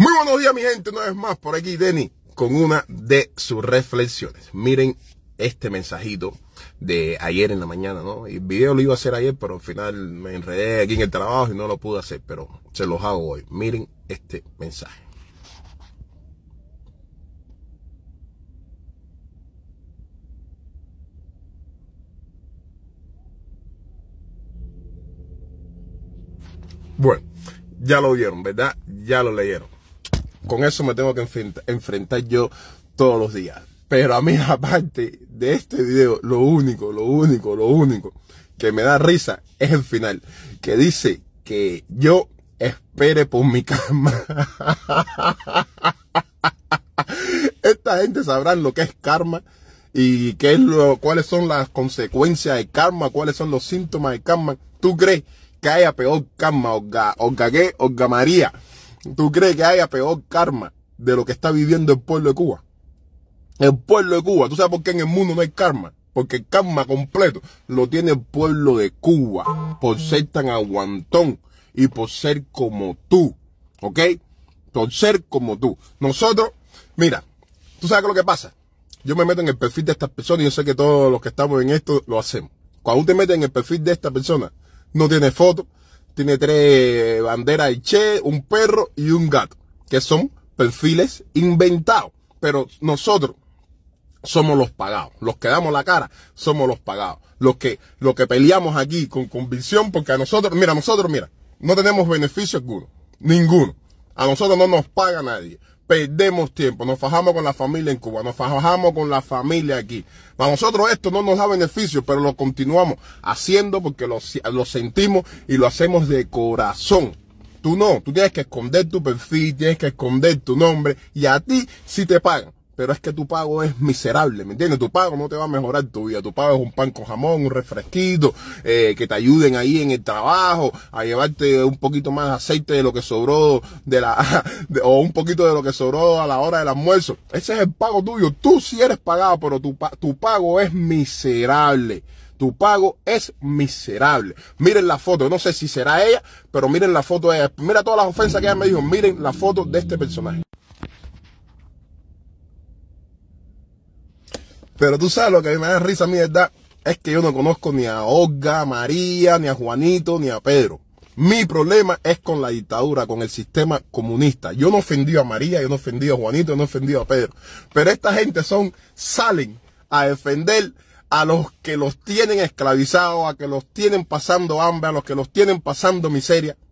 Muy buenos días, mi gente. Una vez más, por aquí Denny, con una de sus reflexiones. Miren este mensajito de ayer en la mañana, ¿no? El video lo iba a hacer ayer, pero al final me enredé aquí en el trabajo y no lo pude hacer, pero se los hago hoy. Miren este mensaje. Bueno, ya lo vieron, ¿verdad? Ya lo leyeron con eso me tengo que enfrentar yo todos los días. Pero a mí, aparte de este video, lo único, lo único, lo único que me da risa es el final, que dice que yo espere por mi karma. Esta gente sabrán lo que es karma y qué es lo, cuáles son las consecuencias de karma, cuáles son los síntomas de karma. ¿Tú crees que haya peor karma, o gague o gamaría? ¿Tú crees que haya peor karma de lo que está viviendo el pueblo de Cuba? El pueblo de Cuba. ¿Tú sabes por qué en el mundo no hay karma? Porque el karma completo lo tiene el pueblo de Cuba por ser tan aguantón y por ser como tú. ¿Ok? Por ser como tú. Nosotros, mira, ¿tú sabes lo que pasa? Yo me meto en el perfil de estas personas y yo sé que todos los que estamos en esto lo hacemos. Cuando te metes en el perfil de esta persona, no tiene foto, tiene tres banderas de che, un perro y un gato, que son perfiles inventados. Pero nosotros somos los pagados, los que damos la cara somos los pagados, los que, los que peleamos aquí con convicción, porque a nosotros, mira, nosotros, mira, no tenemos beneficio alguno, ninguno. A nosotros no nos paga nadie perdemos tiempo, nos fajamos con la familia en Cuba, nos fajamos con la familia aquí. Para nosotros esto no nos da beneficio, pero lo continuamos haciendo porque lo, lo sentimos y lo hacemos de corazón. Tú no, tú tienes que esconder tu perfil, tienes que esconder tu nombre y a ti sí te pagan pero es que tu pago es miserable, ¿me entiendes? Tu pago no te va a mejorar tu vida, tu pago es un pan con jamón, un refresquito, eh, que te ayuden ahí en el trabajo, a llevarte un poquito más aceite de lo que sobró de la, o un poquito de lo que sobró a la hora del almuerzo. Ese es el pago tuyo, tú sí eres pagado, pero tu, tu pago es miserable. Tu pago es miserable. Miren la foto, no sé si será ella, pero miren la foto de ella. Mira todas las ofensas que ella me dijo, miren la foto de este personaje. Pero tú sabes, lo que me da risa a mí ¿verdad? es que yo no conozco ni a Olga, María, ni a Juanito, ni a Pedro. Mi problema es con la dictadura, con el sistema comunista. Yo no ofendí a María, yo no ofendí a Juanito, yo no ofendí a Pedro. Pero esta gente son, salen a defender a los que los tienen esclavizados, a que los tienen pasando hambre, a los que los tienen pasando miseria.